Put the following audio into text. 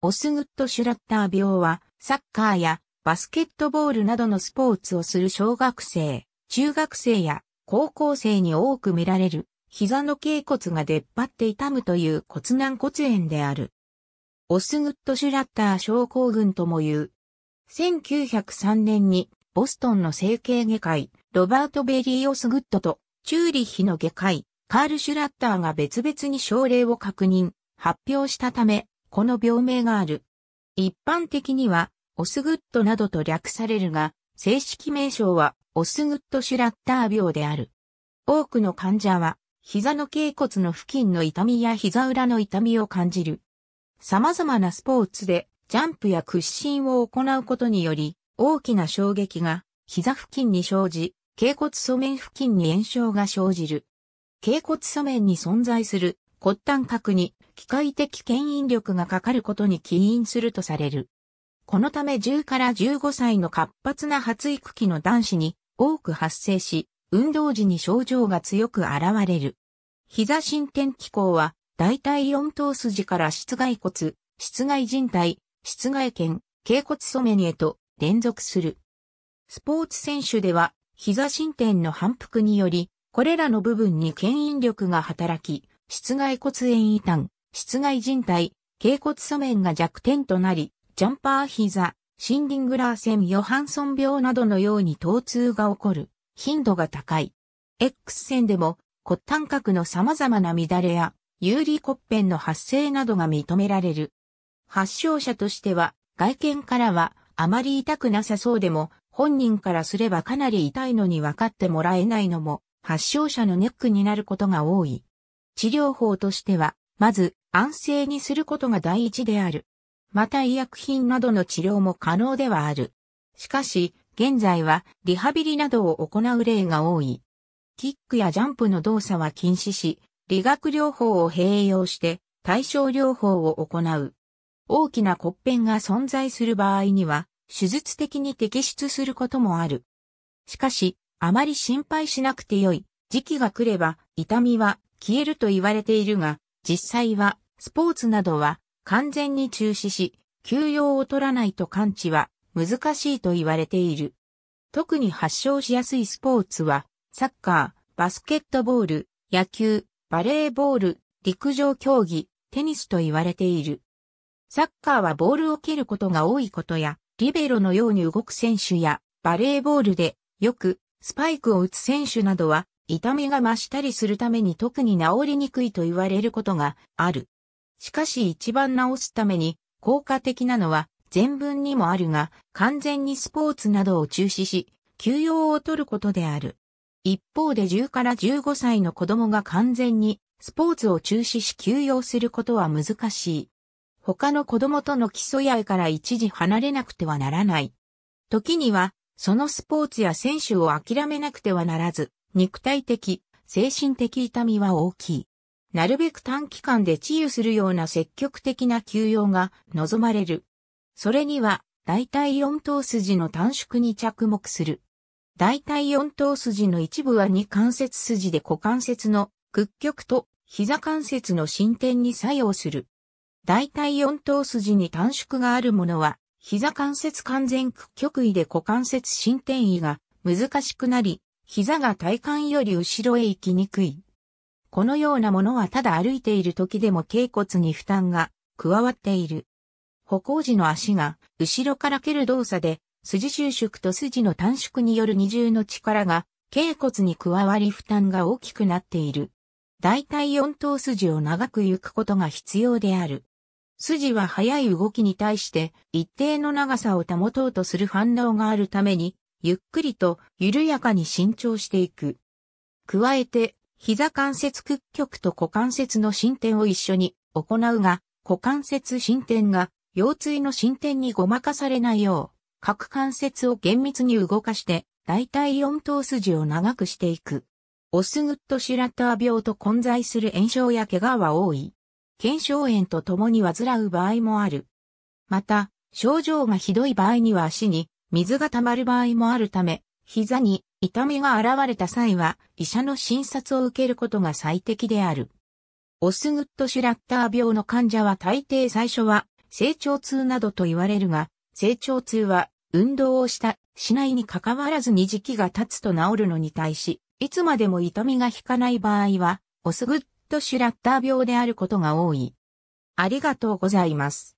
オスグッドシュラッター病は、サッカーやバスケットボールなどのスポーツをする小学生、中学生や高校生に多く見られる、膝の頸骨が出っ張って痛むという骨軟骨炎である。オスグッドシュラッター症候群とも言う。1903年に、ボストンの整形外科医、ロバート・ベリー・オスグッドと、チューリッヒの外科医、カール・シュラッターが別々に症例を確認、発表したため、この病名がある。一般的には、オスグッドなどと略されるが、正式名称は、オスグッドシュラッター病である。多くの患者は、膝の頸骨の付近の痛みや膝裏の痛みを感じる。様々なスポーツで、ジャンプや屈伸を行うことにより、大きな衝撃が、膝付近に生じ、頸骨素面付近に炎症が生じる。頸骨素面に存在する骨端核に機械的牽引力がかかることに起因するとされる。このため10から15歳の活発な発育期の男子に多く発生し、運動時に症状が強く現れる。膝伸展機構は、大体4頭筋から室外骨、室外人体、室外腱、頸骨染めにへと連続する。スポーツ選手では、膝伸展の反復により、これらの部分に牽引力が働き、室外骨炎異端、室外人体、頸骨素面が弱点となり、ジャンパー膝、シンディングラーセン・ヨハンソン病などのように疼痛が起こる、頻度が高い。X 線でも骨端核の様々な乱れや有利骨片の発生などが認められる。発症者としては外見からはあまり痛くなさそうでも本人からすればかなり痛いのに分かってもらえないのも発症者のネックになることが多い。治療法としては、まず安静にすることが第一である。また医薬品などの治療も可能ではある。しかし、現在はリハビリなどを行う例が多い。キックやジャンプの動作は禁止し、理学療法を併用して対症療法を行う。大きな骨片が存在する場合には、手術的に摘出することもある。しかし、あまり心配しなくてよい。時期が来れば、痛みは消えると言われているが、実際は、スポーツなどは完全に中止し、休養を取らないと完治は難しいと言われている。特に発症しやすいスポーツは、サッカー、バスケットボール、野球、バレーボール、陸上競技、テニスと言われている。サッカーはボールを蹴ることが多いことや、リベロのように動く選手や、バレーボールでよくスパイクを打つ選手などは痛みが増したりするために特に治りにくいと言われることがある。しかし一番治すために効果的なのは全文にもあるが完全にスポーツなどを中止し休養を取ることである。一方で10から15歳の子供が完全にスポーツを中止し休養することは難しい。他の子供との基礎やから一時離れなくてはならない。時には、そのスポーツや選手を諦めなくてはならず、肉体的、精神的痛みは大きい。なるべく短期間で治癒するような積極的な休養が望まれる。それには、大体4頭筋の短縮に着目する。大体4頭筋の一部は2関節筋で股関節の屈曲と膝関節の進展に作用する。大体4頭筋に短縮があるものは、膝関節完全屈曲位で股関節進展位が難しくなり、膝が体幹より後ろへ行きにくい。このようなものはただ歩いている時でも頸骨に負担が加わっている。歩行時の足が後ろから蹴る動作で筋収縮と筋の短縮による二重の力が頸骨に加わり負担が大きくなっている。大体四頭筋を長く行くことが必要である。筋は速い動きに対して一定の長さを保とうとする反応があるためにゆっくりと緩やかに伸長していく。加えて、膝関節屈曲と股関節の伸展を一緒に行うが、股関節伸展が腰椎の伸展にごまかされないよう、各関節を厳密に動かして、大体4頭筋を長くしていく。オスグッドシュラター病と混在する炎症や怪我は多い。腱鞘炎と共に患う場合もある。また、症状がひどい場合には足に水が溜まる場合もあるため、膝に痛みが現れた際は医者の診察を受けることが最適である。オスグッドシュラッター病の患者は大抵最初は成長痛などと言われるが、成長痛は運動をした、しないに関わらずに時期が経つと治るのに対し、いつまでも痛みが引かない場合は、オスグッドシュラッター病であることが多い。ありがとうございます。